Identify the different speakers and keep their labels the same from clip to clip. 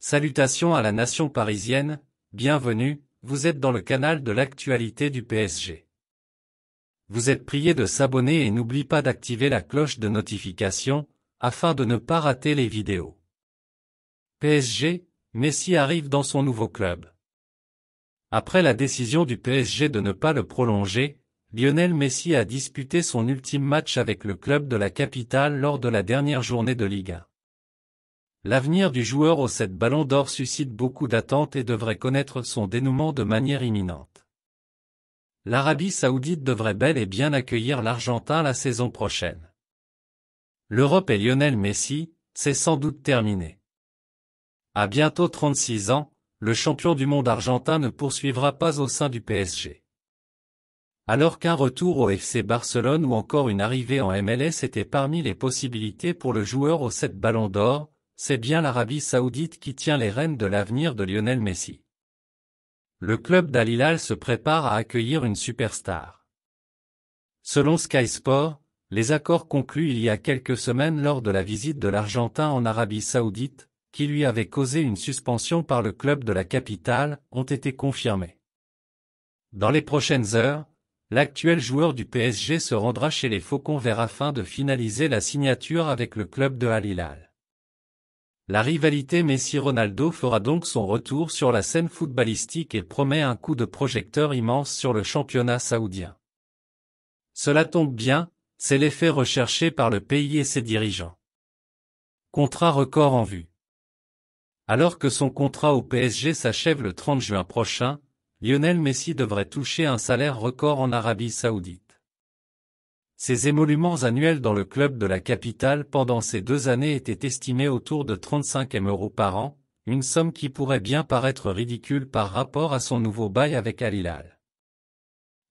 Speaker 1: Salutations à la nation parisienne, bienvenue, vous êtes dans le canal de l'actualité du PSG. Vous êtes prié de s'abonner et n'oublie pas d'activer la cloche de notification, afin de ne pas rater les vidéos. PSG, Messi arrive dans son nouveau club. Après la décision du PSG de ne pas le prolonger, Lionel Messi a disputé son ultime match avec le club de la capitale lors de la dernière journée de Liga. L'avenir du joueur aux 7 ballons d'or suscite beaucoup d'attentes et devrait connaître son dénouement de manière imminente. L'Arabie saoudite devrait bel et bien accueillir l'Argentin la saison prochaine. L'Europe et Lionel Messi, c'est sans doute terminé. À bientôt 36 ans, le champion du monde argentin ne poursuivra pas au sein du PSG. Alors qu'un retour au FC Barcelone ou encore une arrivée en MLS était parmi les possibilités pour le joueur aux 7 ballons d'or, c'est bien l'Arabie saoudite qui tient les rênes de l'avenir de Lionel Messi. Le club d'Alilal se prépare à accueillir une superstar. Selon Sky Sport, les accords conclus il y a quelques semaines lors de la visite de l'Argentin en Arabie saoudite, qui lui avait causé une suspension par le club de la capitale, ont été confirmés. Dans les prochaines heures, l'actuel joueur du PSG se rendra chez les Faucons Verts afin de finaliser la signature avec le club de al la rivalité Messi-Ronaldo fera donc son retour sur la scène footballistique et promet un coup de projecteur immense sur le championnat saoudien. Cela tombe bien, c'est l'effet recherché par le pays et ses dirigeants. Contrat record en vue. Alors que son contrat au PSG s'achève le 30 juin prochain, Lionel Messi devrait toucher un salaire record en Arabie saoudite. Ses émoluments annuels dans le club de la capitale pendant ces deux années étaient estimés autour de 35 M euros par an, une somme qui pourrait bien paraître ridicule par rapport à son nouveau bail avec Alilal.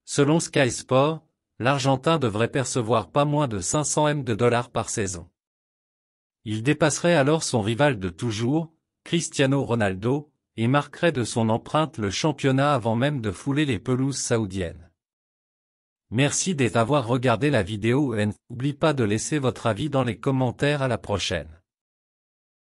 Speaker 1: Selon Sky Sport, l'Argentin devrait percevoir pas moins de 500 M de dollars par saison. Il dépasserait alors son rival de toujours, Cristiano Ronaldo, et marquerait de son empreinte le championnat avant même de fouler les pelouses saoudiennes. Merci d'avoir regardé la vidéo et n'oublie pas de laisser votre avis dans les commentaires à la prochaine.